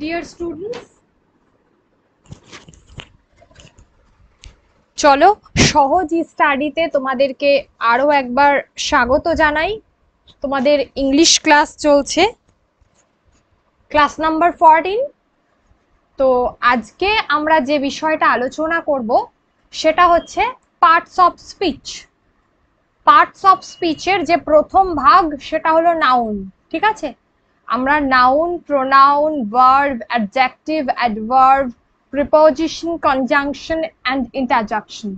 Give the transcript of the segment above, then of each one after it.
dear students চলো সহজ স্টাডিতে তোমাদেরকে আরও একবার স্বাগত জানাই তোমাদের ইংলিশ ক্লাস চলছে ক্লাস নাম্বার ফরটিন তো আজকে আমরা যে বিষয়টা আলোচনা করব সেটা হচ্ছে parts of speech parts of স্পিচের যে প্রথম ভাগ সেটা হলো নাউন ঠিক আছে আমরা noun pronoun verb adjective adverb preposition conjunction and interjection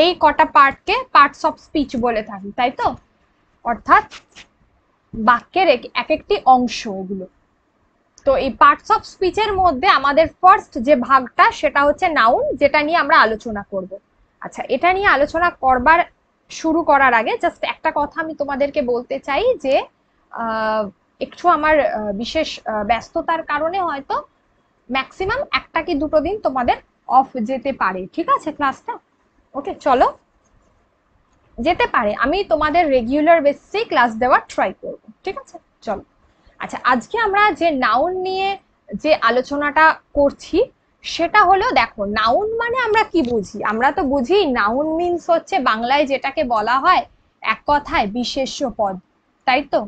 এই কটা পার্টকে পার্টস অফ স্পিচ বলে থাকি তাই তো অর্থাৎ বাক্যের এক একটি অংশ এগুলো তো এই পার্টস অফ স্পিচের মধ্যে আমাদের ফার্স্ট যে ভাগটা সেটা হচ্ছে নাউন যেটা নিয়ে আমরা আলোচনা করব আচ্ছা এটা নিয়ে আলোচনা করবার শুরু করার আগে জাস্ট একটা কথা আমি তোমাদেরকে বলতে চাই যে একটু আমার বিশেষ ব্যস্ততার কারণে হয়তো ম্যাক্সিমাম একটা কি দুটো দিন তোমাদের অফ যেতে পারে ঠিক আছে ক্লাসটা ওকে চলো যেতে পারে আমি তোমাদের রেগুলার বেসিসেই ক্লাস দেওয়ার ট্রাই করব ঠিক আছে চলো আচ্ছা আজকে আমরা যে নাউন নিয়ে যে আলোচনাটা করছি সেটা হলো দেখো নাউন মানে আমরা কি বুঝি আমরা তো বুঝি নাউন মিনস হচ্ছে বাংলায় যেটাকে বলা হয় এক কথায় বিশেষ্য পদ তাই তো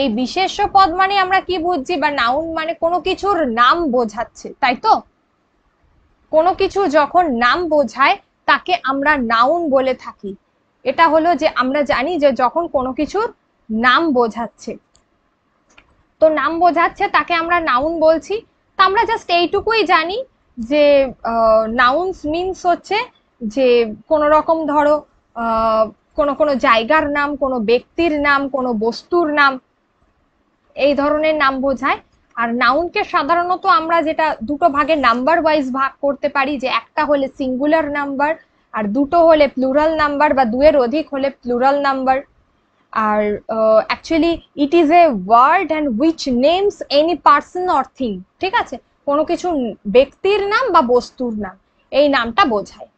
এই বিশেষ্য পদ মানে আমরা কি বুঝছি বা নাউন মানে কোনো কিছুর নাম বোঝাচ্ছে তাই তো কোনো কিছু যখন নাম বোঝায় তাকে আমরা নাউন বলে থাকি এটা হলো যে আমরা জানি যে যখন কোনো কিছুর নাম বোঝাচ্ছে তো নাম বোঝাচ্ছে তাকে আমরা নাউন বলছি তা আমরা জাস্ট এইটুকুই জানি যে নাউন্স মিনস হচ্ছে যে কোন রকম ধরো কোনো কোনো জায়গার নাম কোনো ব্যক্তির নাম কোনো বস্তুর নাম এই ধরনের নাম বোঝায় আর নাউনকে সাধারণত আমরা যেটা দুটো ভাগে নাম্বার ওয়াইজ ভাগ করতে পারি যে একটা হলে সিঙ্গুলার নাম্বার আর দুটো হলে প্লুরাল নাম্বার বা দুয়ের অধিক হলে প্লুরাল নাম্বার আর actually it is a word and which names any person or thing ঠিক আছে কোনো কিছু ব্যক্তির নাম বা বস্তুর নাম এই নামটা বোঝায়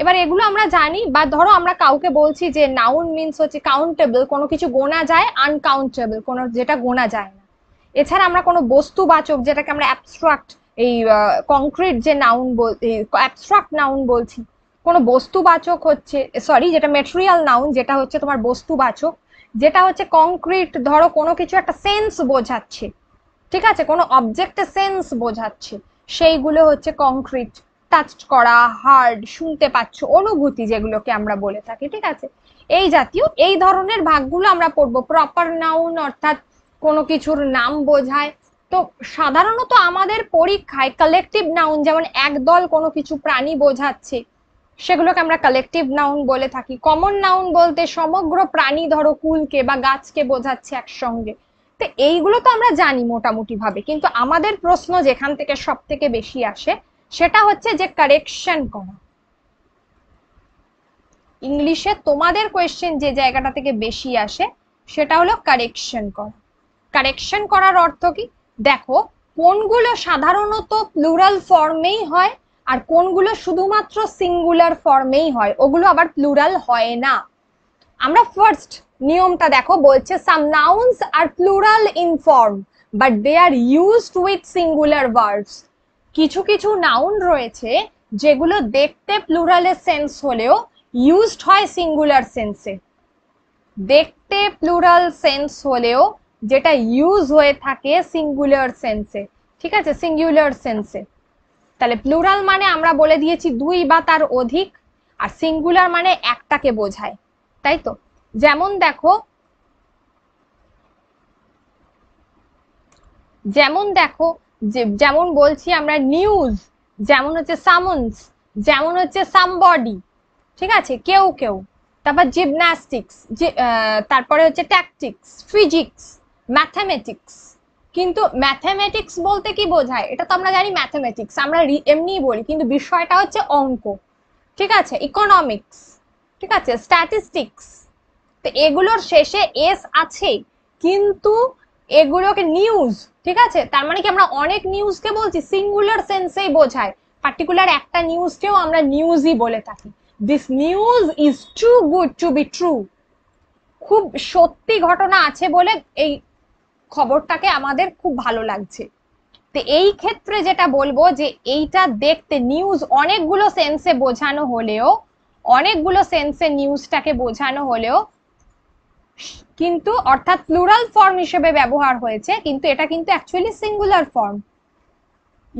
এবার এগুলো আমরা জানি বা ধরো আমরা কাউকে বলছি যে নাউন মিনস হচ্ছে কাউন্টেবল কোনো কিছু গোনা যায় আনকাউন্টেবল কোনো যেটা গোনা যায় না এছাড়া আমরা কোনো বস্তুবাচক যেটাকে আমরা অ্যাবস্ট্রাক্ট এই কংক্রিট যে নাউন বল অ্যাবস্ট্রাক্ট নাউন বলছি কোনো বস্তুবাচক হচ্ছে সরি যেটা মেটেরিয়াল নাউন যেটা হচ্ছে তোমার বস্তুবাচক যেটা হচ্ছে কংক্রিট ধরো কোনো কিছু একটা সেন্স বোঝাচ্ছে ঠিক আছে কোনো অবজেক্টে সেন্স বোঝাচ্ছে সেইগুলো হচ্ছে কংক্রিট টাচড করা হার্ড শুনতে পাচ্ছ অনুভূতি যেগুলোকে আমরা বলে থাকি ঠিক আছে এই জাতীয় এই ধরনের ভাগগুলো আমরা পড়বো প্রপার নাউন অর্থাৎ কোনো কিছুর নাম বোঝায় তো সাধারণত আমাদের পরীক্ষায় কালেকটিভ নাউন যেমন একদল কোনো কিছু প্রাণী বোঝাচ্ছে সেগুলোকে আমরা কালেকটিভ নাউন বলে থাকি কমন নাউন বলতে সমগ্র প্রাণী ধরো কুলকে বা গাছকে বোঝাচ্ছে একসঙ্গে তো এইগুলো তো আমরা জানি মোটামুটি ভাবে কিন্তু আমাদের প্রশ্ন যেখান থেকে সব থেকে বেশি আসে সেটা হচ্ছে যে কারেকশন করা ইংলিশে তোমাদের কোয়েশ্চেন যে জায়গাটা থেকে বেশি আসে সেটা হলো কারেকশন করা কারেকশন করার অর্থ কি দেখো কোনগুলো সাধারণত প্লুরাল ফর্মেই হয় আর কোনগুলো শুধুমাত্র সিঙ্গুলার ফর্মেই হয় ওগুলো আবার প্লুরাল হয় না আমরা ফার্স্ট নিয়মটা দেখো বলছে some nouns are plural in form but they are used with singular words কিছু কিছু নাউন রয়েছে যেগুলো দেখতে প্লুরালের সেন্স হলেও ইউজড হয় সিঙ্গুলার সেন্সে দেখতে প্লুরাল সেন্স হলেও যেটা ইউজ হয়ে থাকে সিঙ্গুলার সেন্সে ঠিক আছে সিঙ্গুলার সেন্সে তাহলে প্লুরাল মানে আমরা বলে দিয়েছি দুই বা তার অধিক আর সিঙ্গুলার মানে একটাকে বোঝায় তাই তো যেমন দেখো যেমন দেখো যেমন বলছি আমরা নিউজ যেমন হচ্ছে সামন্স যেমন হচ্ছে সামবডি ঠিক আছে কেউ কেউ তারপর জিমনাস্টিক্স তারপরে হচ্ছে ট্যাকটিক্স ফিজিক্স ম্যাথামেটিক্স কিন্তু ম্যাথামেটিক্স বলতে কি বোঝায় এটা তো আমরা জানি ম্যাথামেটিক্স আমরা এমনিই বলি কিন্তু বিষয়টা হচ্ছে অঙ্ক ঠিক আছে ইকোনমিক্স ঠিক আছে স্ট্যাটিস্টিক্স তো এগুলোর শেষে এস আছে কিন্তু এগুলোকে নিউজ ঠিক আছে তার মানে কি আমরা অনেক নিউজকে বলছি সিঙ্গুলার সেন্সেই বোঝায় পার্টিকুলার একটা নিউজকেও আমরা নিউজই বলে থাকি this news is too good to be true খুব সত্যি ঘটনা আছে বলে এই খবরটাকে আমাদের খুব ভালো লাগছে তো এই ক্ষেত্রে যেটা বলবো যে এইটা দেখতে নিউজ অনেকগুলো সেন্সে বোঝানো হলেও অনেকগুলো সেন্সে নিউজটাকে বোঝানো হলেও কিন্তু অর্থাৎ প্লুরাল ফর্ম হিসেবে ব্যবহার হয়েছে কিন্তু এটা কিন্তু অ্যাকচুয়ালি সিঙ্গুলার ফর্ম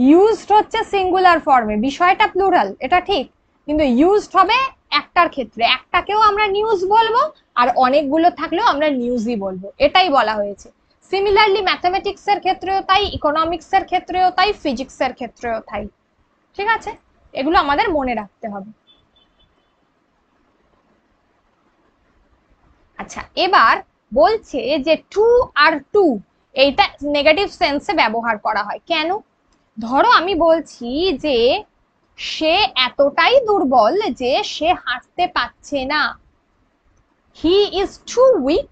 ইউজড হচ্ছে সিঙ্গুলার ফর্মে বিষয়টা প্লুরাল এটা ঠিক কিন্তু ইউজড হবে একটার ক্ষেত্রে একটাকেও আমরা নিউজ বলবো আর অনেকগুলো থাকলেও আমরা নিউজই বলবো এটাই বলা হয়েছে সিমিলারলি এর ক্ষেত্রেও তাই ইকোনমিক্সের ক্ষেত্রেও তাই ফিজিক্সের ক্ষেত্রেও তাই ঠিক আছে এগুলো আমাদের মনে রাখতে হবে আচ্ছা এবার বলছে যে টু আর টু এইটা নেগেটিভ সেন্সে ব্যবহার করা হয় কেন ধরো আমি বলছি যে সে এতটাই দুর্বল যে সে হাঁটতে পারছে না he is too weak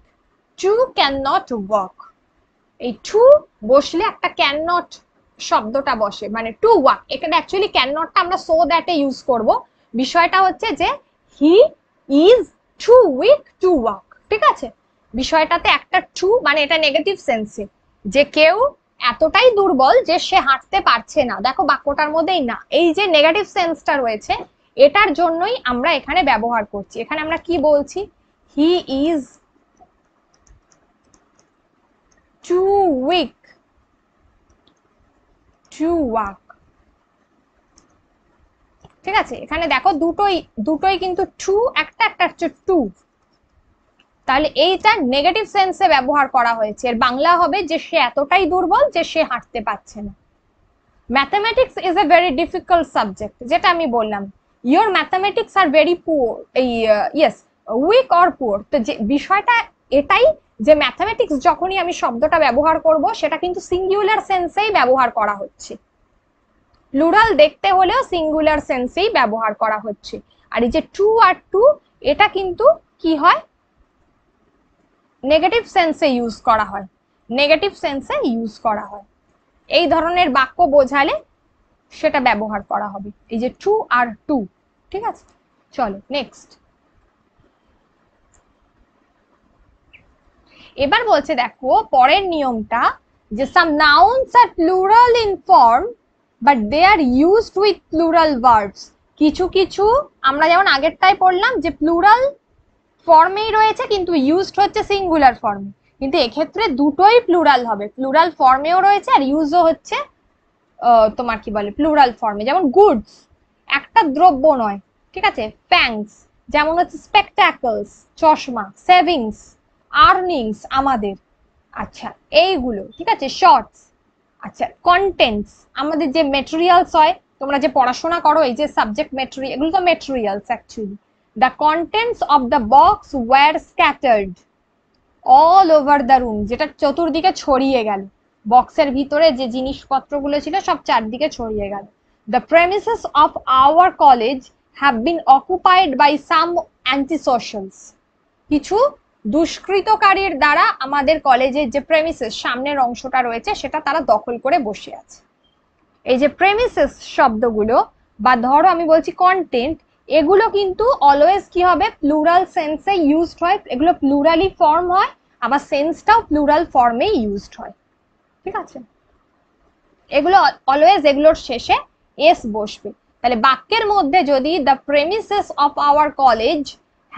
to cannot নট ওয়াক এই টু বসলে একটা ক্যান নট শব্দটা বসে মানে টু ওয়াক এখানে অ্যাকচুয়ালি ক্যান নটটা আমরা সো দ্যাটে ইউজ করব বিষয়টা হচ্ছে যে he is too weak to walk ঠিক আছে বিষয়টাতে একটা ট্রু মানে এটা নেগেটিভ সেন্সে যে কেউ এতটাই দুর্বল যে সে হাঁটতে পারছে না দেখো বাক্যটার মধ্যেই না এই যে নেগেটিভ সেন্সটা রয়েছে এটার জন্যই আমরা এখানে ব্যবহার করছি এখানে আমরা কি বলছি he is too weak to walk ঠিক আছে এখানে দেখো দুটোই দুটোই কিন্তু টু একটা একটা টু তাহলে এইটা নেগেটিভ সেন্সে ব্যবহার করা হয়েছে এর বাংলা হবে যে সে এতটাই দুর্বল যে সে হাঁটতে পারছে না mathematics is a very difficult subject যেটা আমি বললাম your mathematics are very poor এই ইয়েস উইক অর পুয়ার তো যে বিষয়টা এটাই যে ম্যাথামেটিক্স যখনই আমি শব্দটা ব্যবহার করব সেটা কিন্তু সিঙ্গুলার সেন্সেই ব্যবহার করা হচ্ছে প্লুরাল দেখতে হলেও সিঙ্গুলার সেন্সেই ব্যবহার করা হচ্ছে আর এই যে টু আর টু এটা কিন্তু কি হয় নেগেটিভ সেন্সে ইউজ করা হয় নেগেটিভ সেন্সে ইউজ করা হয় এই ধরনের বাক্য বোঝালে সেটা ব্যবহার করা হবে এই যে টু আর টু ঠিক আছে চলো নেক্সট এবার বলছে দেখো পরের নিয়মটা যে some nouns are plural in form but they are used with plural words কিছু কিছু আমরা যেমন আগেরটাই পড়লাম যে প্লুরাল ফর্মেই রয়েছে কিন্তু ইউজড হচ্ছে সিঙ্গুলার ফর্মে কিন্তু এক্ষেত্রে দুটোই প্লুরাল হবে প্লুরাল ফর্মেও রয়েছে আর ইউজও হচ্ছে তোমার কি বলে প্লুরাল ফর্মে যেমন গুডস একটা দ্রব্য নয় ঠিক আছে ফ্যাংস যেমন হচ্ছে স্পেকট্যাকলস চশমা সেভিংস আর্নিংস আমাদের আচ্ছা এইগুলো ঠিক আছে শর্টস আচ্ছা কন্টেন্টস আমাদের যে মেটেরিয়ালস হয় তোমরা যে পড়াশোনা করো এই যে সাবজেক্ট মেটেরিয়াল এগুলো তো materials actually The contents of the box were scattered all over the room যেটা চতুর্দিকে ছড়িয়ে গেল বক্সের ভিতরে যে জিনিসপত্রগুলো ছিল সব চারদিকে ছড়িয়ে গেল the premises of our college have been occupied by some antisocials কিছু দুষ্কৃতকারীর দ্বারা আমাদের কলেজের যে প্রেমিসেস সামনের অংশটা রয়েছে সেটা তারা দখল করে বসে আছে এই যে প্রেমিসেস শব্দগুলো বা ধরো আমি বলছি কন্টেন্ট এগুলো কিন্তু অলওয়েজ কি হবে প্লুরাল সেন্সে ইউজড হয় এগুলো প্লুরালি ফর্ম হয় আবার সেন্সটাও প্লুরাল ফর্মে ইউজড হয় ঠিক আছে এগুলো অলওয়েজ এগুলোর শেষে এস বসবে তাহলে বাক্যের মধ্যে যদি the premises of our college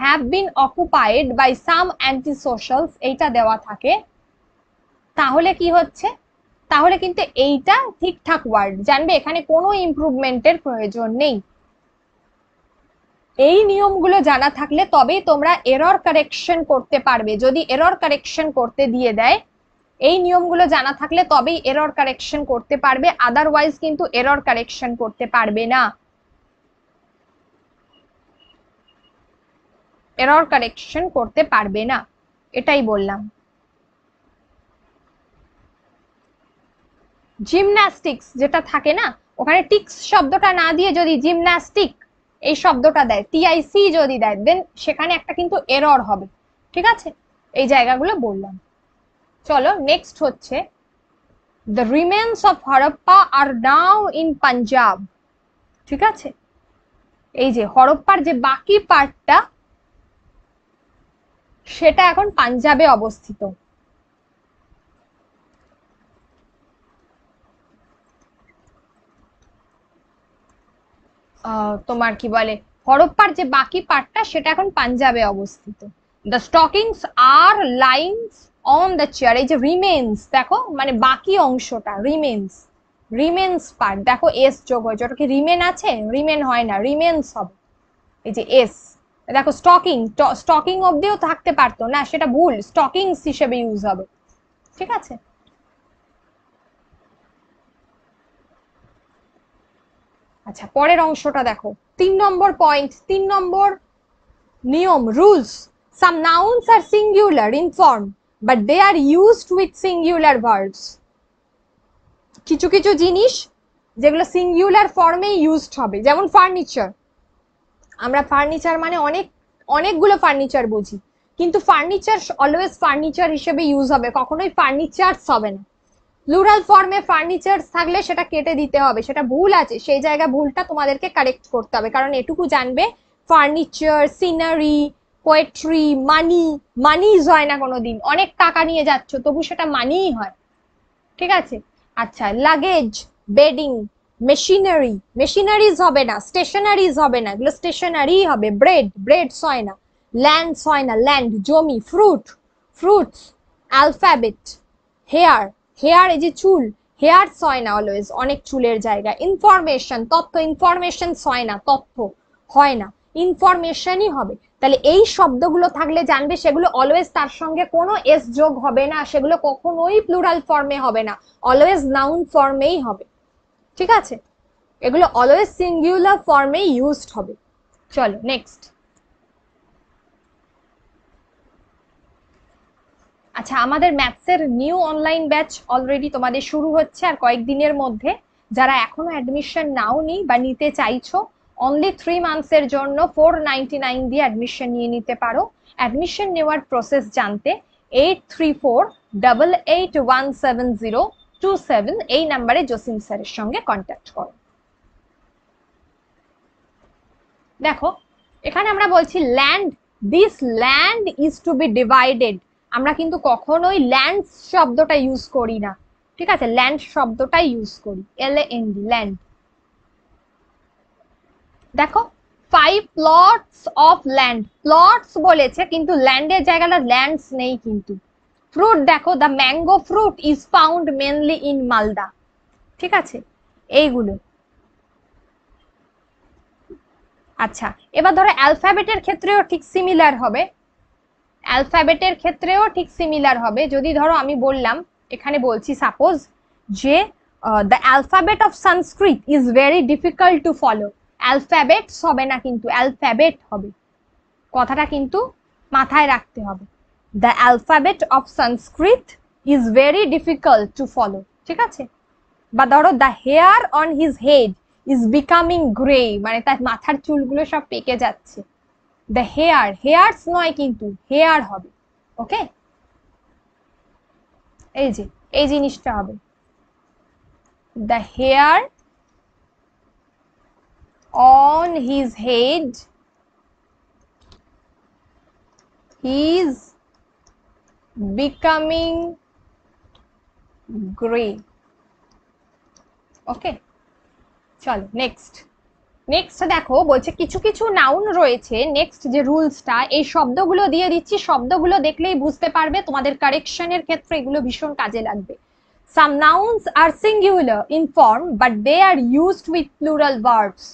have been occupied by some antisocials এইটা দেওয়া থাকে তাহলে কি হচ্ছে তাহলে কিন্তু এইটা ঠিকঠাক ওয়ার্ড জানবে এখানে কোনো ইম্প্রুভমেন্টের প্রয়োজন নেই এই নিয়মগুলো জানা থাকলে তবেই তোমরা এরর কারেকশন করতে পারবে যদি এরর কারেকশন করতে দিয়ে দেয় এই নিয়মগুলো জানা থাকলে তবেই এরর কারেকশন করতে পারবে আদারওয়াইজ কিন্তু এরর কারেকশন করতে পারবে না এরর কারেকশন করতে পারবে না এটাই বললাম জিমন্যাস্টিক্স যেটা থাকে না ওখানে টিক্স শব্দটা না দিয়ে যদি জিমন্যাস্টিক এই শব্দটা দেয় টিআইসি যদি দেয় দেন সেখানে একটা কিন্তু এরর হবে ঠিক আছে এই জায়গাগুলো বললাম চলো নেক্সট হচ্ছে the remains of Harappa are now in Punjab ঠিক আছে এই যে হরপ্পার যে বাকি পার্টটা সেটা এখন পাঞ্জাবে অবস্থিত তোমার কি বলে হরপ্পার যে বাকি পার্টটা সেটা এখন পাঞ্জাবে অবস্থিত the stockings are lines on the chair এই যে রিমেন্স দেখো মানে বাকি অংশটা রিমেন্স রিমেন্স পার্ট দেখো এস যোগ হয়েছে ওটা কি রিমেন আছে রিমেন হয় না রিমেন্স হবে এই যে এস দেখো স্টকিং স্টকিং অবধিও থাকতে পারতো না সেটা ভুল স্টকিংস হিসেবে ইউজ হবে ঠিক আছে আচ্ছা পরের অংশটা দেখো তিন নম্বর পয়েন্ট তিন নম্বর নিয়ম rules some nouns are singular in form but they are used with singular verbs কিছু কিছু জিনিস যেগুলো সিঙ্গুলার ফর্মে ইউজড হবে যেমন ফার্নিচার আমরা ফার্নিচার মানে অনেক অনেকগুলো ফার্নিচার বুঝি কিন্তু ফার্নিচার অলওয়েজ ফার্নিচার হিসেবে ইউজ হবে কখনোই ফার্নিচার্স হবে না প্লুরাল ফর্মে ফার্নিচার থাকলে সেটা কেটে দিতে হবে সেটা ভুল আছে সেই জায়গা ভুলটা তোমাদেরকে কারেক্ট করতে হবে কারণ এটুকু জানবে furniture scenery poetry money moneys হয় না কোনো দিন অনেক টাকা নিয়ে যাচ্ছ তবু সেটা মানিই হয় ঠিক আছে আচ্ছা লাগেজ বেডিং মেশিনারি মেশিনারিজ হবে না স্টেশনারিজ হবে না এগুলো স্টেশনারি হবে ব্রেড ব্রেডস হয় না ল্যান্ডস হয় না ল্যান্ড জমি fruit fruits alphabet hair hair এই যে চুল হেয়ার সয় না অলওয়েজ অনেক চুলের জায়গা ইনফরমেশন তথ্য ইনফরমেশন সয় না তথ্য হয় না ইনফরমেশনই হবে তাহলে এই শব্দগুলো থাকলে জানবে সেগুলো অলওয়েজ তার সঙ্গে কোনো এস যোগ হবে না সেগুলো কখনোই প্লুরাল ফর্মে হবে না অলওয়েজ নাউন ফর্মেই হবে ঠিক আছে এগুলো অলওয়েজ সিঙ্গুলার ফর্মে ইউজড হবে চলো নেক্সট আচ্ছা আমাদের ম্যাথসের নিউ অনলাইন ব্যাচ অলরেডি তোমাদের শুরু হচ্ছে আর কয়েকদিনের মধ্যে যারা এখনো অ্যাডমিশন নাও নি বা নিতে চাইছো অনলি থ্রি মান্থসের জন্য ফোর নাইনটি নাইন দিয়ে অ্যাডমিশন নিয়ে নিতে পারো অ্যাডমিশন নেওয়ার প্রসেস জানতে eight three four double eight one seven zero two seven এই নাম্বারে জসিম স্যারের সঙ্গে কন্ট্যাক্ট করো দেখো এখানে আমরা বলছি land this land is to be divided আমরা কিন্তু কখনোই ল্যান্ড শব্দটা ইউজ করি না ঠিক আছে ল্যান্ড শব্দটাই ইউজ করি এল এন ডি ল্যান্ড দেখো five plots of land plots বলেছে কিন্তু ল্যান্ডের জায়গাটা ল্যান্ডস নেই কিন্তু ফ্রুট দেখো the mango fruit is found mainly in Malda ঠিক আছে এইগুলো আচ্ছা এবার ধরো অ্যালফাবেটের ক্ষেত্রেও ঠিক সিমিলার হবে অ্যালফাবেটের ক্ষেত্রেও ঠিক সিমিলার হবে যদি ধরো আমি বললাম এখানে বলছি সাপোজ যে the alphabet of Sanskrit is very difficult to follow alphabets হবে না কিন্তু অ্যালফাবেট হবে কথাটা কিন্তু মাথায় রাখতে হবে the alphabet of Sanskrit is very difficult to follow ঠিক আছে বা ধরো the hair on his head is becoming grey মানে তার মাথার চুলগুলো সব পেকে যাচ্ছে দ্য হেয়ার হেয়ার্স নয় কিন্তু হেয়ার হবে ওকে এই যে এই জিনিসটা হবে the hair on his head is becoming grey okay চলো নেক্সট নেক্সট দেখো বলছে কিছু কিছু নাউন রয়েছে নেক্সট যে রুলসটা এই শব্দগুলো দিয়ে দিচ্ছি শব্দগুলো দেখলেই বুঝতে পারবে তোমাদের কারেকশনের ক্ষেত্রে এগুলো ভীষণ কাজে লাগবে some nouns are singular in form but they are used with plural verbs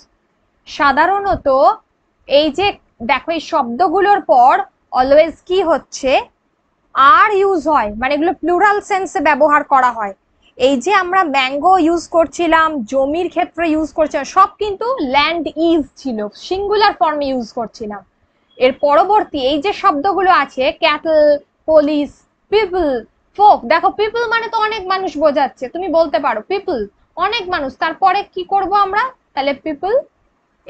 সাধারণত এই যে দেখো এই শব্দগুলোর পর অলওয়েজ কি হচ্ছে আর ইউজ হয় মানে এগুলো প্লুরাল সেন্সে ব্যবহার করা হয় এই যে আমরা ম্যাঙ্গো ইউজ করছিলাম জমির ক্ষেত্রে ইউজ করছিলাম সব কিন্তু ল্যান্ড ইজ ছিল সিঙ্গুলার ফর্মে ইউজ করছিলাম এর পরবর্তী এই যে শব্দগুলো আছে ক্যাটল পুলিশ পিপল ফোক দেখো পিপল মানে তো অনেক মানুষ বোঝাচ্ছে তুমি বলতে পারো পিপল অনেক মানুষ তারপরে কি করব আমরা তাহলে পিপল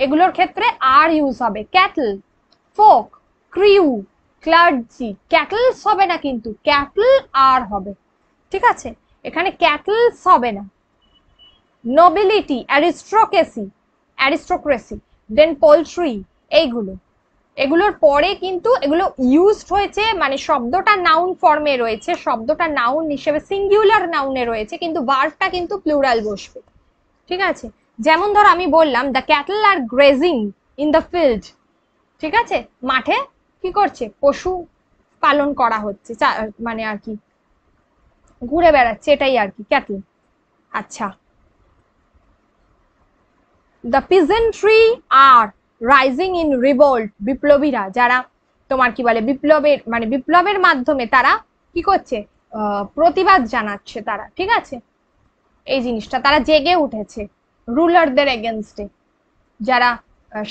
এগুলোর ক্ষেত্রে আর ইউজ হবে cattle folk crew clergy cattles হবে না কিন্তু ক্যাটল আর হবে ঠিক আছে এখানে ক্যাটলস হবে না নোবিলিটি অ্যারিস্ট্রোকেসি অ্যারিস্ট্রোক্রেসি দেন পোলট্রি এইগুলো এগুলোর পরে কিন্তু এগুলো ইউজড হয়েছে মানে শব্দটা নাউন ফর্মে রয়েছে শব্দটা নাউন হিসেবে সিঙ্গুলার নাউনে রয়েছে কিন্তু ভার্বটা কিন্তু প্লুরাল বসবে ঠিক আছে যেমন ধর আমি বললাম the cattle are grazing in the field ঠিক আছে মাঠে কি করছে পশু পালন করা হচ্ছে মানে আর কি ঘুরে বেড়াচ্ছে এটাই আর কি ক্যাটল আচ্ছা the peasantry are rising in revolt বিপ্লবীরা যারা তোমার কি বলে বিপ্লবের মানে বিপ্লবের মাধ্যমে তারা কি করছে প্রতিবাদ জানাচ্ছে তারা ঠিক আছে এই জিনিসটা তারা জেগে উঠেছে রুলারদের এগেনস্টে যারা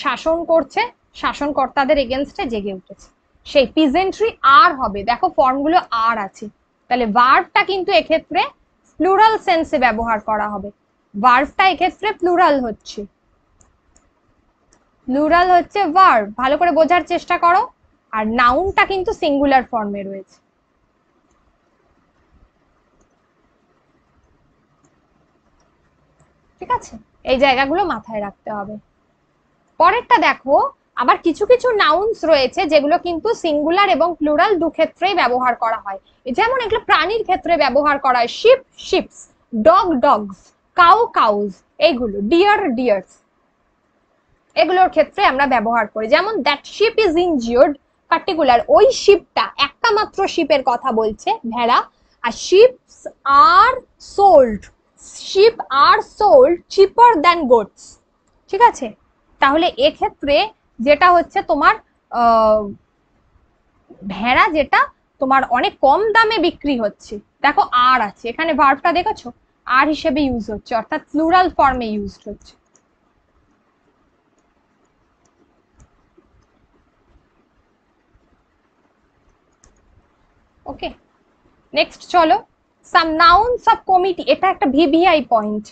শাসন করছে শাসনকর্তাদের এগেনস্টে জেগে উঠেছে সেই পিজেন্ট্রি আর হবে দেখো ফর্মগুলো আর আছে তাহলে ভার্ভটা কিন্তু এক্ষেত্রে প্লুরাল সেন্সে ব্যবহার করা হবে ভার্ভটা এক্ষেত্রে প্লুরাল হচ্ছে প্লুরাল হচ্ছে ভার্ভ ভালো করে বোঝার চেষ্টা করো আর নাউনটা কিন্তু সিঙ্গুলার ফর্মে রয়েছে ঠিক আছে এই জায়গাগুলো মাথায় রাখতে হবে পরেরটা দেখো আবার কিছু কিছু নাউন্স রয়েছে যেগুলো কিন্তু সিঙ্গুলার এবং প্লুরাল দু ক্ষেত্রেই ব্যবহার করা হয় যেমন এগুলো প্রাণীর ক্ষেত্রে ব্যবহার করা হয় sheep sheeps dog dogs cow cows এইগুলো ডিয়ার ডিয়ার্স এগুলোর ক্ষেত্রে আমরা ব্যবহার করি যেমন that sheep is injured particular ওই শিপটা একটা মাত্র শিপের কথা বলছে ভেড়া আর sheeps are sold sheep are sold cheaper than goats ঠিক আছে তাহলে এক্ষেত্রে যেটা হচ্ছে তোমার ভেড়া যেটা তোমার অনেক কম দামে বিক্রি হচ্ছে দেখো আর আছে এখানে ভার্বটা দেখেছো আর হিসেবে ইউজ হচ্ছে অর্থাৎ প্লুরাল ফর্মে ইউজ হচ্ছে ওকে নেক্সট চলো সাম নাউন্স অফ কমিটি এটা একটা ভিভিআই পয়েন্ট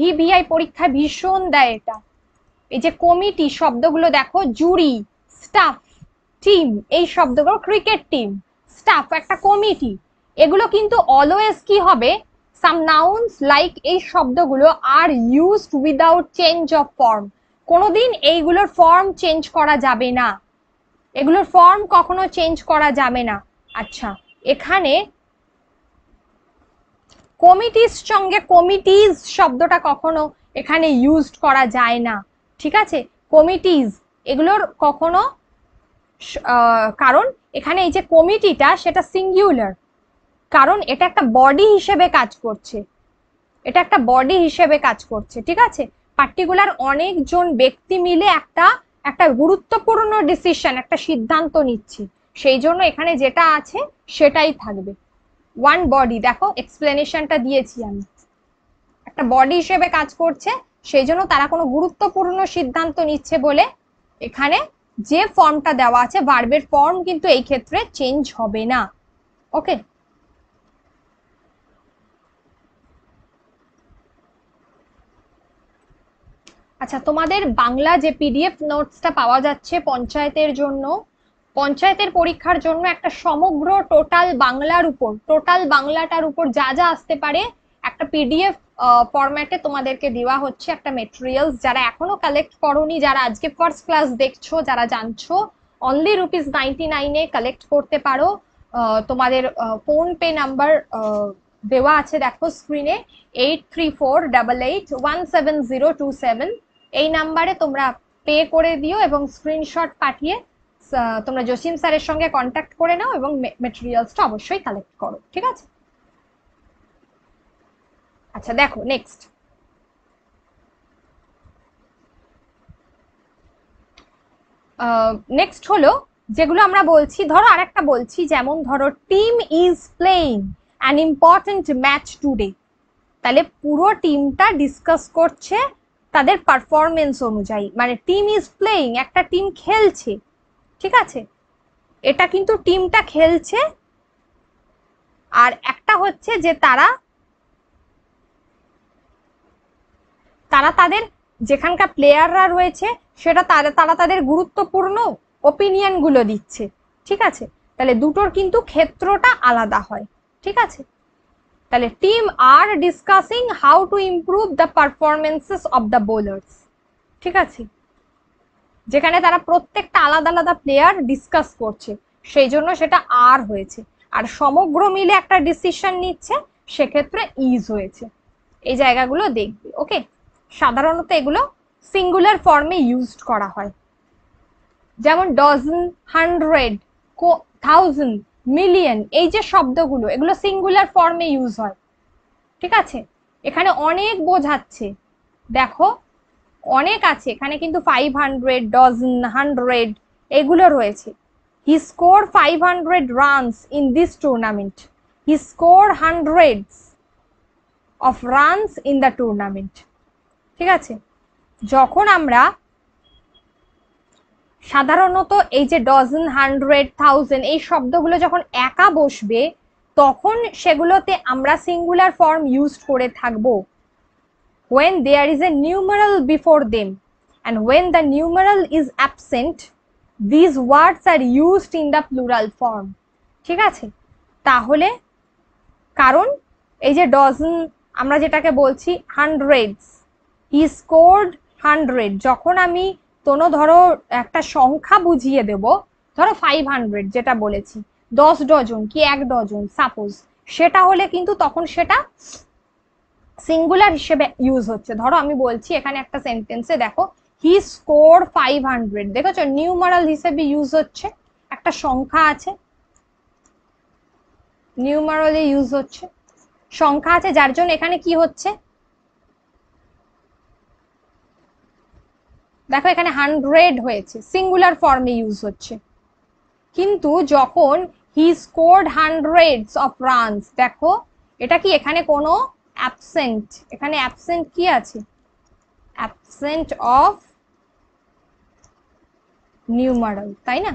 ভিভিআই পরীক্ষায় ভীষণ দেয় এটা এই যে কমিটি শব্দগুলো দেখো জুরি স্টাফ টিম এই শব্দগুলো ক্রিকেট টিম স্টাফ একটা কমিটি এগুলো কিন্তু অলওয়েজ কি হবে সাম নাউন্স লাইক এই শব্দগুলো are used without change of form কোনোদিন এইগুলোর ফর্ম চেঞ্জ করা যাবে না এগুলোর ফর্ম কখনো চেঞ্জ করা যাবে না আচ্ছা এখানে কমিটির সঙ্গে কমিটিজ শব্দটা কখনো এখানে ইউজড করা যায় না ঠিক আছে কমিটিজ এগুলোর কখনো কারণ এখানে এই যে কমিটিটা সেটা সিঙ্গুলার কারণ এটা একটা বডি হিসেবে কাজ করছে এটা একটা বডি হিসেবে কাজ করছে ঠিক আছে পার্টিকুলার অনেকজন ব্যক্তি মিলে একটা একটা গুরুত্বপূর্ণ ডিসিশন একটা সিদ্ধান্ত নিচ্ছি সেই জন্য এখানে যেটা আছে সেটাই থাকবে ওয়ান বডি দেখো এক্সপ্লেনেশনটা দিয়েছি আমি একটা বডি হিসেবে কাজ করছে সেই জন্য তারা কোনো গুরুত্বপূর্ণ সিদ্ধান্ত নিচ্ছে বলে এখানে যে ফর্মটা দেওয়া আছে ভার্বের ফর্ম কিন্তু এই ক্ষেত্রে চেঞ্জ হবে না ওকে আচ্ছা তোমাদের বাংলা যে পিডিএফ নোটসটা পাওয়া যাচ্ছে পঞ্চায়েতের জন্য পঞ্চায়েতের পরীক্ষার জন্য একটা সমগ্র টোটাল বাংলার উপর টোটাল বাংলাটার উপর যা যা আসতে পারে একটা পিডিএফ ফরম্যাটে তোমাদেরকে দেওয়া হচ্ছে একটা মেটেরিয়ালস যারা এখনো কালেক্ট করনি যারা আজকে ফার্স্ট ক্লাস দেখছো যারা জানছো অনলি রুপিস নাইনটি নাইনে কালেক্ট করতে পারো তোমাদের ফোনপে নাম্বার দেওয়া আছে দেখো স্ক্রিনে eight three four double eight one seven zero two seven এই নাম্বারে তোমরা পে করে দিও এবং স্ক্রিনশট পাঠিয়ে তোমরা জসিম স্যারের সঙ্গে কন্ট্যাক্ট করে নাও এবং মেটেরিয়ালসটা অবশ্যই কালেক্ট করো ঠিক আছে আচ্ছা দেখো নেক্সট নেক্সট হলো যেগুলো আমরা বলছি ধরো আরেকটা বলছি যেমন ধরো team is playing an important match today তাহলে পুরো টিমটা ডিসকাস করছে তাদের পারফরমেন্স অনুযায়ী মানে টিম ইজ প্লেইং একটা টিম খেলছে ঠিক আছে এটা কিন্তু টিমটা খেলছে আর একটা হচ্ছে যে তারা তারা তাদের যেখানকার প্লেয়াররা রয়েছে সেটা তারা তারা তাদের গুরুত্বপূর্ণ ওপিনিয়নগুলো দিচ্ছে ঠিক আছে তাহলে দুটোর কিন্তু ক্ষেত্রটা আলাদা হয় ঠিক আছে তাহলে team are discussing how to improve the performances of the bowlers ঠিক আছে যেখানে তারা প্রত্যেকটা আলাদা আলাদা প্লেয়ার ডিসকাস করছে সেই জন্য সেটা আর হয়েছে আর সমগ্র মিলে একটা ডিসিশন নিচ্ছে সেক্ষেত্রে ইজ হয়েছে এই জায়গাগুলো দেখবে ওকে সাধারণত এগুলো সিঙ্গুলার ফর্মে ইউজড করা হয় যেমন ডজন হান্ড্রেড থাউজেন্ড মিলিয়ন এই যে শব্দগুলো এগুলো সিঙ্গুলার ফর্মে ইউজ হয় ঠিক আছে এখানে অনেক বোঝাচ্ছে দেখো অনেক আছে এখানে কিন্তু ফাইভ হান্ড্রেড ডজন হান্ড্রেড এগুলো রয়েছে he score five hundred runs in this tournament he score hundreds of runs in the tournament ঠিক আছে যখন আমরা সাধারণত এই যে ডজন হান্ড্রেড থাউজেন্ড এই শব্দগুলো যখন একা বসবে তখন সেগুলোতে আমরা সিঙ্গুলার ফর্ম ইউজ করে থাকব when there is a numeral before them and when the numeral is absent these words are used in the plural form ঠিক আছে তাহলে কারণ এই যে ডজন আমরা যেটাকে বলছি হান্ড্রেডস হি স্কোর্ড হান্ড্রেড যখন আমি কোনো ধরো একটা সংখ্যা বুঝিয়ে দেব ধরো ফাইভ হান্ড্রেড যেটা বলেছি দশ ডজন কি এক ডজন সাপোজ সেটা হলে কিন্তু তখন সেটা সিঙ্গুলার হিসেবে ইউজ হচ্ছে ধরো আমি বলছি এখানে একটা সেন্টেন্সে দেখো হি স্কোর ফাইভ হান্ড্রেড দেখেছো নিউমারাল হিসেবে ইউজ হচ্ছে একটা সংখ্যা আছে নিউমারালি ইউজ হচ্ছে সংখ্যা আছে যার জন্য এখানে কি হচ্ছে দেখো এখানে হান্ড্রেড হয়েছে সিঙ্গুলার ফর্মে ইউজ হচ্ছে কিন্তু যখন he scored hundreds of runs দেখো এটা কি এখানে কোনো অ্যাবসেন্ট এখানে অ্যাবসেন্ট কি আছে অ্যাবসেন্ট অফ নিউমারাল তাই না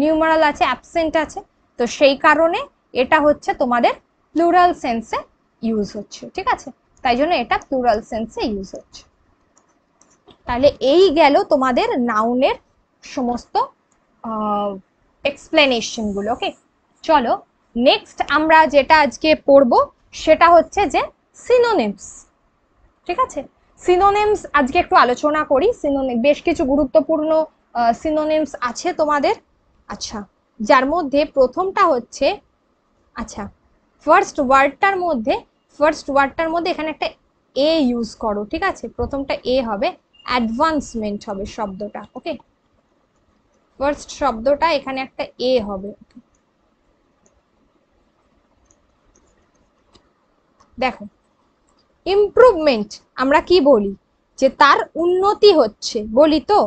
নিউমারাল আছে অ্যাবসেন্ট আছে তো সেই কারণে এটা হচ্ছে তোমাদের প্লুরাল সেন্সে ইউজ হচ্ছে ঠিক আছে তাই জন্য এটা প্লুরাল সেন্সে ইউজ হচ্ছে তাহলে এই গেল তোমাদের নাউনের সমস্ত এক্সপ্লেনেশনগুলো ওকে চলো নেক্সট আমরা যেটা আজকে পড়ব সেটা হচ্ছে যে সিনোনেমস ঠিক আছে সিনোনেমস আজকে একটু আলোচনা করি সিনোনেম বেশ কিছু গুরুত্বপূর্ণ সিনোনেমস আছে তোমাদের আচ্ছা যার মধ্যে প্রথমটা হচ্ছে আচ্ছা ফার্স্ট ওয়ার্ডটার মধ্যে ফার্স্ট ওয়ার্ডটার মধ্যে এখানে একটা এ ইউজ করো ঠিক আছে প্রথমটা এ হবে অ্যাডভান্সমেন্ট হবে শব্দটা ওকে ফার্স্ট শব্দটা এখানে একটা এ হবে দেখো ইমপ্রুভমেন্ট আমরা কি বলি যে তার উন্নতি হচ্ছে বলি তো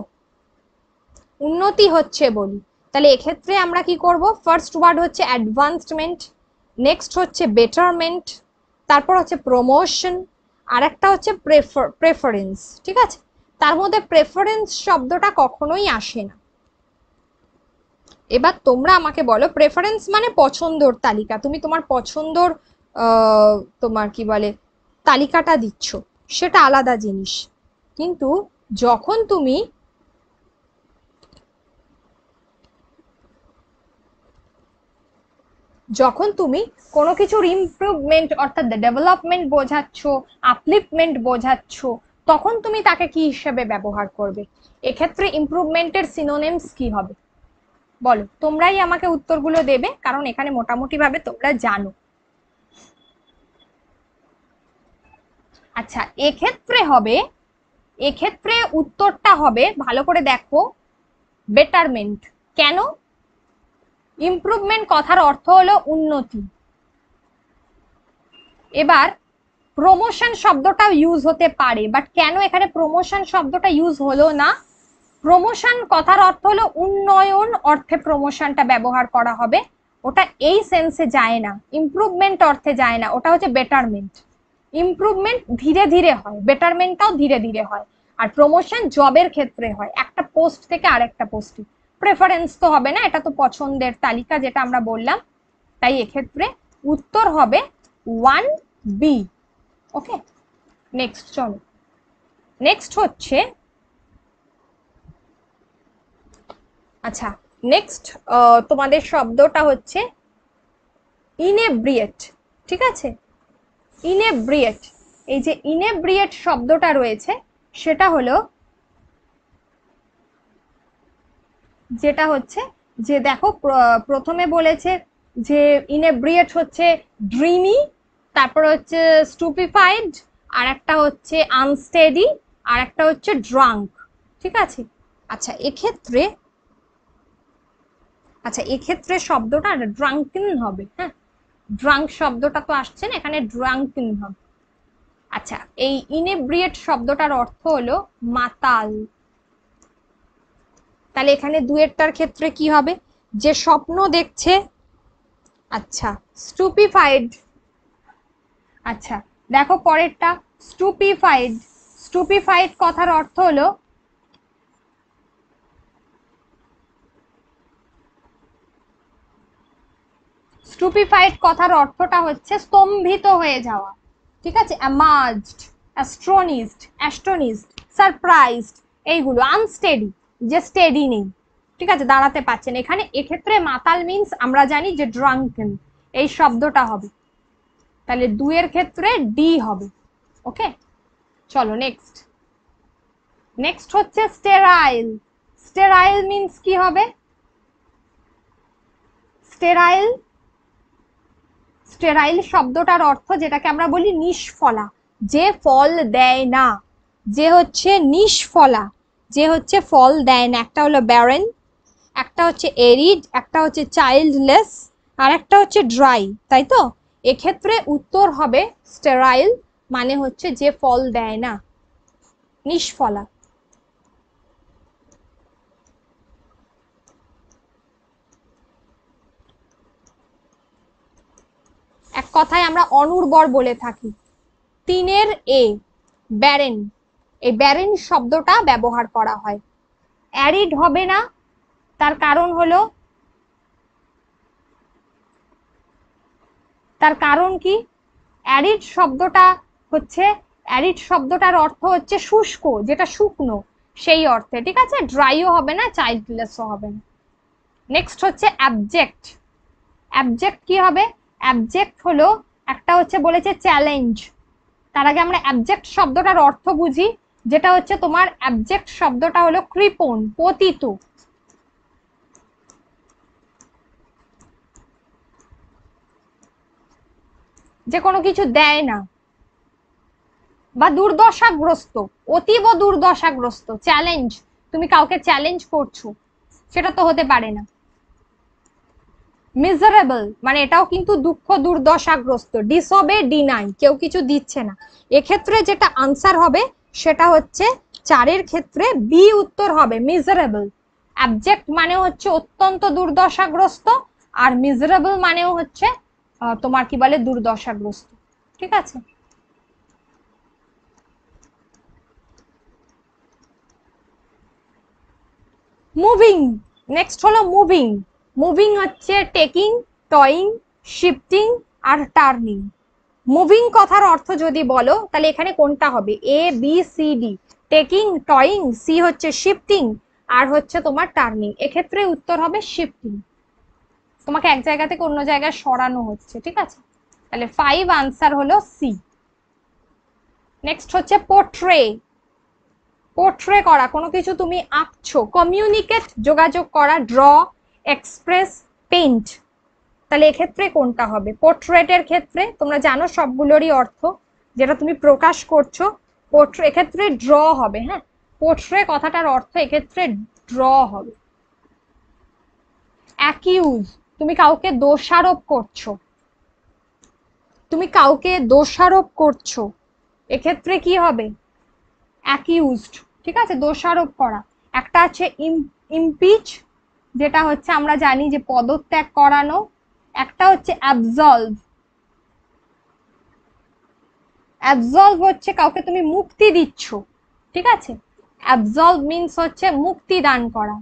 উন্নতি হচ্ছে বলি তাহলে এক্ষেত্রে আমরা কি করব ফার্স্ট ওয়ার্ড হচ্ছে অ্যাডভান্সমেন্ট নেক্সট হচ্ছে বেটারমেন্ট তারপর হচ্ছে প্রমোশন আর একটা হচ্ছে প্রেফারেন্স ঠিক আছে তার মধ্যে প্রেফারেন্স শব্দটা কখনোই আসে না এবার তোমরা আমাকে বলো প্রেফারেন্স মানে পছন্দর তালিকা তুমি তোমার পছন্দর তোমার কি বলে তালিকাটা দিচ্ছ সেটা আলাদা জিনিস কিন্তু যখন তুমি যখন তুমি কোনো কিছুর ইমপ্রুভমেন্ট অর্থাৎ ডেভেলপমেন্ট বোঝাচ্ছ আপলিফমেন্ট বোঝাচ্ছ তখন তুমি তাকে কি হিসেবে ব্যবহার করবে এক্ষেত্রে ইম্প্রুভমেন্টের সিনোনেমস কি হবে বলো তোমরাই আমাকে উত্তরগুলো দেবে কারণ এখানে মোটামুটিভাবে তোমরা জানো আচ্ছা এক্ষেত্রে হবে এক্ষেত্রে উত্তরটা হবে ভালো করে দেখো বেটারমেন্ট কেন ইমপ্রুভমেন্ট কথার অর্থ হলো উন্নতি এবার প্রমোশন শব্দটাও ইউজ হতে পারে বাট কেন এখানে প্রমোশন শব্দটা ইউজ হলো না প্রমোশন কথার অর্থ হলো উন্নয়ন অর্থে প্রমোশনটা ব্যবহার করা হবে ওটা এই সেন্সে যায় না ইম্প্রুভমেন্ট অর্থে যায় না ওটা হচ্ছে বেটারমেন্ট ইম্প্রুভমেন্ট ধীরে ধীরে হয় বেটারমেন্টটাও ধীরে ধীরে হয় আর প্রমোশন জবের ক্ষেত্রে হয় একটা পোস্ট থেকে আরেকটা পোস্টে প্রেফারেন্স তো হবে না এটা তো পছন্দের তালিকা যেটা আমরা বললাম তাই এক্ষেত্রে উত্তর হবে ওয়ান বি ওকে নেক্সট চলো নেক্সট হচ্ছে আচ্ছা নেক্সট তোমাদের শব্দটা হচ্ছে ইনেব্রিয়েট ঠিক আছে ইনেব্রিয়েট এই যে ইনেব্রিয়েট শব্দটা রয়েছে সেটা হলো যেটা হচ্ছে যে দেখো প্রথমে বলেছে যে ইনেব্রিয়েট হচ্ছে ড্রিমি তারপর হচ্ছে স্টুপিফাইড আর একটা হচ্ছে আনস্টেডি আর একটা হচ্ছে ড্রাঙ্ক ঠিক আছে আচ্ছা এক্ষেত্রে আচ্ছা এক্ষেত্রে শব্দটা ড্রাঙ্কিন হবে হ্যাঁ ড্রাঙ্ক শব্দটা তো আসছে না এখানে ড্রাঙ্কিন হবে আচ্ছা এই ইনেব্রিয়েট শব্দটার অর্থ হলো মাতাল তাহলে এখানে দুয়েরটার ক্ষেত্রে কি হবে যে স্বপ্ন দেখছে আচ্ছা স্টুপিফাইড আচ্ছা দেখো পরেরটা স্টুপিফাইড স্টুপিফাইড কথার অর্থ হলো স্টুপিফাইড কথার অর্থটা হচ্ছে স্তম্ভিত হয়ে যাওয়া ঠিক আছে অ্যামাজড অ্যাস্ট্রোনিস্ট অ্যাস্ট্রোনিস্ট সারপ্রাইজড এইগুলো আনস্টেডি যে স্টেডি নেই ঠিক আছে দাঁড়াতে পারছেন এখানে এক্ষেত্রে মাতাল মিন্স আমরা জানি যে ড্রাঙ্কেন এই শব্দটা হবে তাহলে দুয়ের ক্ষেত্রে ডি হবে ওকে চলো নেক্সট নেক্সট হচ্ছে স্টেরাইল স্টেরাইল মিনস কি হবে স্টেরাইল স্টেরাইল শব্দটার অর্থ যেটাকে আমরা বলি নিষ্ফলা যে ফল দেয় না যে হচ্ছে নিষ্ফলা যে হচ্ছে ফল দেয় না একটা হলো ব্যারেন একটা হচ্ছে এরিড একটা হচ্ছে চাইল্ডলেস আর একটা হচ্ছে ড্রাই তাই তো এক্ষেত্রে উত্তর হবে স্টেরাইল মানে হচ্ছে যে ফল দেয় না নিষ্ফলা এক কথায় আমরা অনুর্বর বলে থাকি তিনের এ ব্যারেন এই ব্যারেন শব্দটা ব্যবহার করা হয় অ্যারিড হবে না তার কারণ হলো তার কারণ কি অ্যারিড শব্দটা হচ্ছে অ্যারিড শব্দটার অর্থ হচ্ছে শুষ্ক যেটা শুকনো সেই অর্থে ঠিক আছে ড্রাইও হবে না চাইল্ডলেসও হবে না নেক্সট হচ্ছে অ্যাবজেক্ট অ্যাবজেক্ট কি হবে অ্যাবজেক্ট হলো একটা হচ্ছে বলেছে চ্যালেঞ্জ তার আগে আমরা অ্যাবজেক্ট শব্দটার অর্থ বুঝি যেটা হচ্ছে তোমার অ্যাবজেক্ট শব্দটা হলো কৃপণ পতিত যে কোনো কিছু দেয় না বা দুর্দশাগ্রস্ত অতীব দুর্দশাগ্রস্ত চ্যালেঞ্জ তুমি কাউকে চ্যালেঞ্জ করছো সেটা তো হতে পারে না মিজারেবল মানে এটাও কিন্তু দুঃখ দুর্দশাগ্রস্ত ডিসবে ডিনাই কেউ কিছু দিচ্ছে না এক্ষেত্রে যেটা আনসার হবে সেটা হচ্ছে চারের ক্ষেত্রে বি উত্তর হবে মিজারেবল অ্যাবজেক্ট মানে হচ্ছে অত্যন্ত দুর্দশাগ্রস্ত আর মিজারেবল মানেও হচ্ছে তোমার কি বলে দুর্দশাগ্রস্ত ঠিক আছে মুভিং নেক্সট হলো মুভিং মুভিং হচ্ছে টেকিং টয়িং শিফটিং আর টার্নিং মুভিং কথার অর্থ যদি বলো তাহলে এখানে কোনটা হবে A B C D taking towing C হচ্ছে শিফটিং আর হচ্ছে তোমার টার্নিং এক্ষেত্রে উত্তর হবে শিফটিং তোমাকে এক জায়গা থেকে অন্য জায়গায় সরানো হচ্ছে ঠিক আছে তাহলে ফাইভ আনসার হলো সি নেক্সট হচ্ছে পোট্রে পোট্রে করা কোনো কিছু তুমি আঁকছো কমিউনিকেট যোগাযোগ করা ড্র এক্সপ্রেস পেইন্ট তাহলে এক্ষেত্রে কোনটা হবে পোর্ট্রেটের ক্ষেত্রে তোমরা জানো সবগুলোরই অর্থ যেটা তুমি প্রকাশ করছো পোর্ট্রে এক্ষেত্রে ড্র হবে হ্যাঁ পোর্ট্রে কথাটার অর্থ এক্ষেত্রে ড্র হবে অ্যাকিউজ তুমি কাউকে দোষারোপ করছো তুমি কাউকে দোষারোপ করছো এক্ষেত্রে কি হবে অ্যাকিউজড ঠিক আছে দোষারোপ করা একটা আছে ইমপিচ যেটা হচ্ছে আমরা জানি যে পদত্যাগ করানো একটা হচ্ছে অ্যাবজলভ অ্যাবজলভ হচ্ছে কাউকে তুমি মুক্তি দিচ্ছ ঠিক আছে অ্যাবজলভ মিনস হচ্ছে মুক্তি দান করা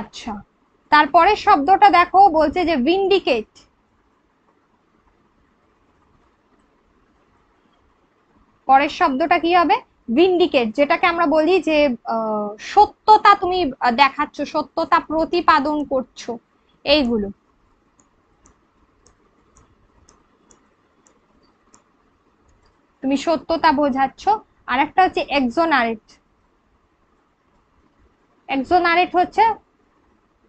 আচ্ছা তারপরে শব্দটা দেখো বলছে যে ভিন্ডিকেট পরের শব্দটা কি হবে ভিন্ডিকেট যেটাকে আমরা বলি যে সত্যতা তুমি দেখাচ্ছ সত্যতা প্রতিপাদন করছো এইগুলো তুমি সত্যতা বোঝাচ্ছ আর একটা হচ্ছে এক্সোনারেট এক্সোনারেট হচ্ছে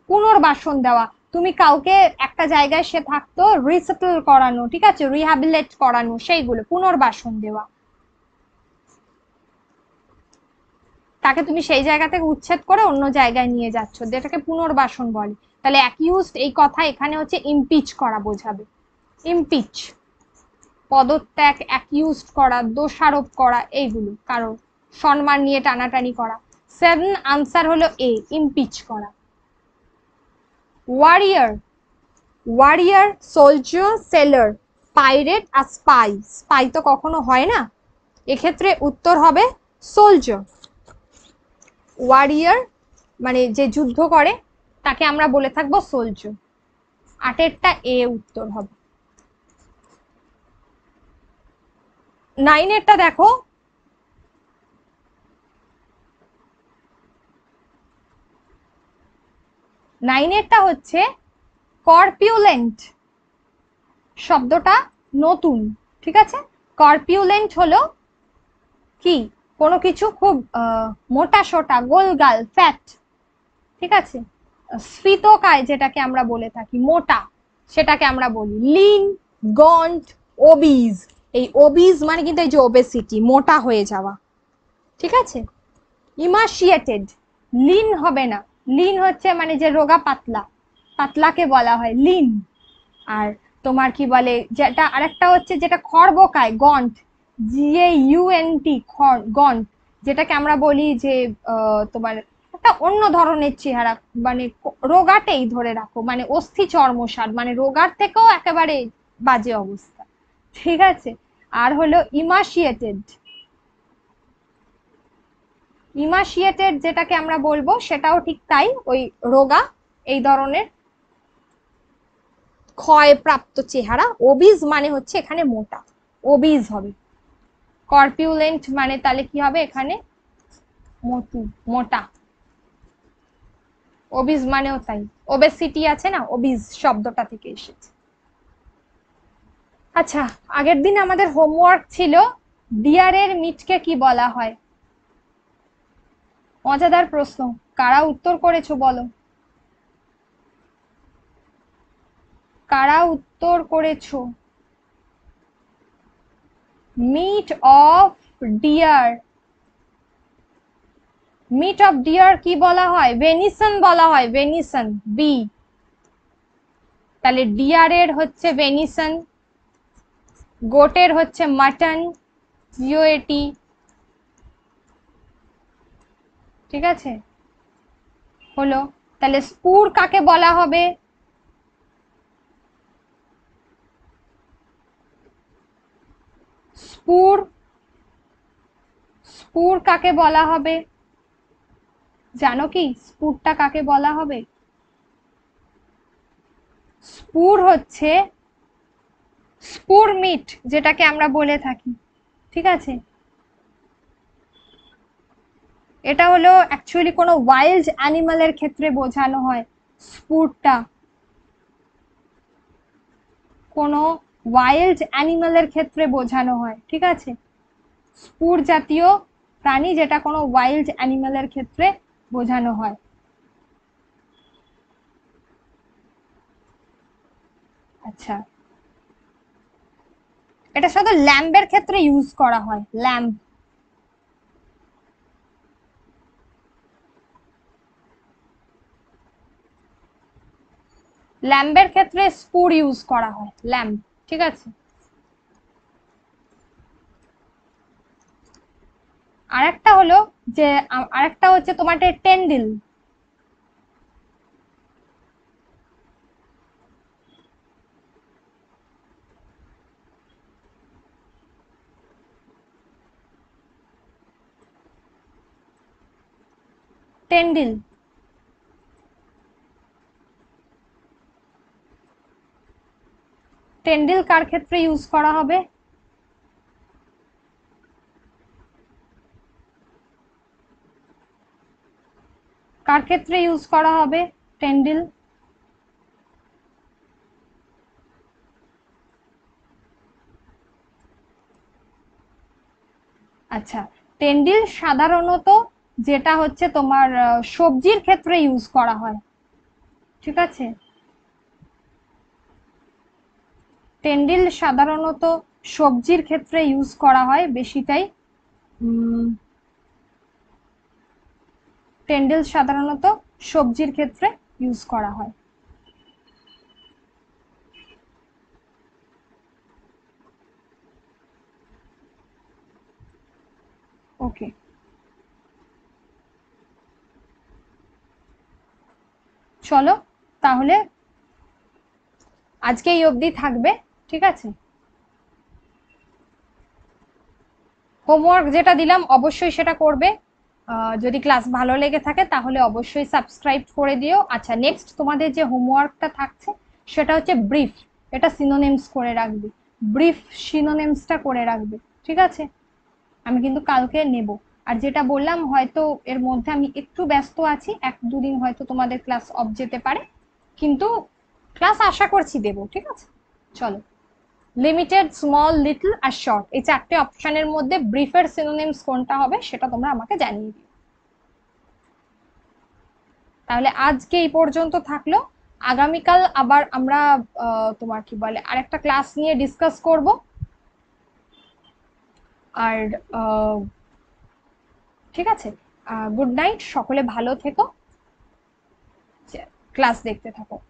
পুনর্বাসন দেওয়া তুমি কাউকে একটা জায়গায় সে থাকতো রিসেটল করানো ঠিক আছে রিহাবিলেট করানো সেইগুলো পুনর্বাসন দেওয়া তাকে তুমি সেই জায়গা থেকে উচ্ছেদ করে অন্য জায়গায় নিয়ে যাচ্ছ যেটাকে পুনর্বাসন বলে তাহলে অ্যাকিউজড এই কথা এখানে হচ্ছে ইমপিচ করা বোঝাবে ইমপিচ পদত্যাগ অ্যাকিউজড করা দোষারোপ করা এইগুলো কারণ সম্মান নিয়ে টানাটানি করা সেভেন আনসার হলো এ ইমপিচ করা warrior warrior soldier sailor pirate আর spy spy তো কখনো হয় না এক্ষেত্রে উত্তর হবে সোলজার ওয়ারিয়ার মানে যে যুদ্ধ করে তাকে আমরা বলে থাকবো সোলজার আটেরটা এ উত্তর হবে নাইনেরটা দেখো নাইনেরটা হচ্ছে কর্পিউলেন্ট শব্দটা নতুন ঠিক আছে কর্পিউলেন্ট হলো কি কোনো কিছু খুব মোটা সোটা গোলগাল ফ্যাট ঠিক আছে স্ফীতকায় যেটাকে আমরা বলে থাকি মোটা সেটাকে আমরা বলি লিন গন্ট ওবিজ এই ওবিজ মানে কিন্তু এই যে ওবেসিটি মোটা হয়ে যাওয়া ঠিক আছে ইমাসিয়েটেড লিন হবে না লিন হচ্ছে মানে যে রোগা পাতলা পাতলাকে বলা হয় লিন আর তোমার কি বলে যেটা আরেকটা হচ্ছে যেটা খর্বকায় gaunt G A U N T gaunt যেটাকে আমরা বলি যে তোমার একটা অন্য ধরনের চেহারা মানে রোগাটেই ধরে রাখো মানে অস্থি চর্মসার মানে রোগার থেকেও একেবারে বাজে অবস্থা ঠিক আছে আর হলো ইমাসিয়েটেড ইমাশিয়েটেড যেটাকে আমরা বলবো সেটাও ঠিক তাই ওই রোগা এই ধরনের ক্ষয়প্রাপ্ত চেহারা ওবিজ মানে হচ্ছে এখানে মোটা ওবিজ হবে কর্পিউলেন্ট মানে তাহলে কি হবে এখানে মোটু মোটা ওবিজ মানেও তাই ওবেসিটি আছে না ওবিজ শব্দটা থেকে এসেছে আচ্ছা আগের দিন আমাদের হোমওয়ার্ক ছিল ডিয়ারের মিটকে কি বলা হয় মজাদার প্রশ্ন কারা উত্তর করেছো বলো কারা উত্তর করেছো meat of deer meat of deer কি বলা হয় ভেনিসন বলা হয় ভেনিসন বি তাহলে ডিয়ারের হচ্ছে ভেনিসন গোটের হচ্ছে মাটন এটি ঠিক আছে হলো তাহলে স্পুর কাকে বলা হবে স্পুর স্পুর কাকে বলা হবে জানো কি স্পুরটা কাকে বলা হবে স্পুর হচ্ছে মিট যেটাকে আমরা বলে থাকি ঠিক আছে এটা হলো অ্যাকচুয়ালি কোনো ওয়াইল্ড অ্যানিমালের ক্ষেত্রে বোঝানো হয় স্পুটটা কোনো ওয়াইল্ড অ্যানিমালের ক্ষেত্রে বোঝানো হয় ঠিক আছে স্পুর জাতীয় প্রাণী যেটা কোনো ওয়াইল্ড অ্যানিমালের ক্ষেত্রে বোঝানো হয় আচ্ছা এটা শুধু ল্যাম্বের ক্ষেত্রে ইউজ করা হয় ল্যাম্প ল্যাম্বের ক্ষেত্রে স্পুর ইউজ করা হয় ল্যাম্প ঠিক আছে আরেকটা হলো যে আরেকটা হচ্ছে তোমার টেন্ডিল টেন্ডিল স্ট্যান্ডেল কার ক্ষেত্রে ইউজ করা হবে কার ক্ষেত্রে ইউজ করা হবে স্ট্যান্ডেল আচ্ছা টেন্ডিল সাধারণত যেটা হচ্ছে তোমার সবজির ক্ষেত্রে ইউজ করা হয় ঠিক আছে টেন্ডিল সাধারণত সবজির ক্ষেত্রে ইউজ করা হয় বেশিটাই টেন্ডিল সাধারণত সবজির ক্ষেত্রে ইউজ করা হয় ওকে চলো তাহলে আজকে এই অবধি থাকবে ঠিক আছে হোমওয়ার্ক যেটা দিলাম অবশ্যই সেটা করবে যদি ক্লাস ভালো লেগে থাকে তাহলে অবশ্যই সাবস্ক্রাইব করে দিও আচ্ছা নেক্সট তোমাদের যে হোমওয়ার্কটা থাকছে সেটা হচ্ছে ব্রিফ এটা সিনোনেমস করে রাখবে ব্রিফ সিনোনেমসটা করে রাখবে ঠিক আছে আমি কিন্তু কালকে নেব আর যেটা বললাম হয়তো এর মধ্যে আমি একটু ব্যস্ত আছি এক দুদিন হয়তো তোমাদের ক্লাস অফ যেতে পারে কিন্তু ক্লাস আশা করছি দেব ঠিক আছে চলো লিমিটেড স্মল লিটল আর শর্ট এই চারটে অপশানের মধ্যে ব্রিফের সিনোনিমস কোনটা হবে সেটা তোমরা আমাকে জানিয়ে দিও তাহলে আজকে এই পর্যন্ত থাকলো আগামীকাল আবার আমরা তোমার কি বলে আরেকটা ক্লাস নিয়ে ডিসকাস করব আর ঠিক আছে গুড নাইট সকলে ভালো থেকো ক্লাস দেখতে থাকো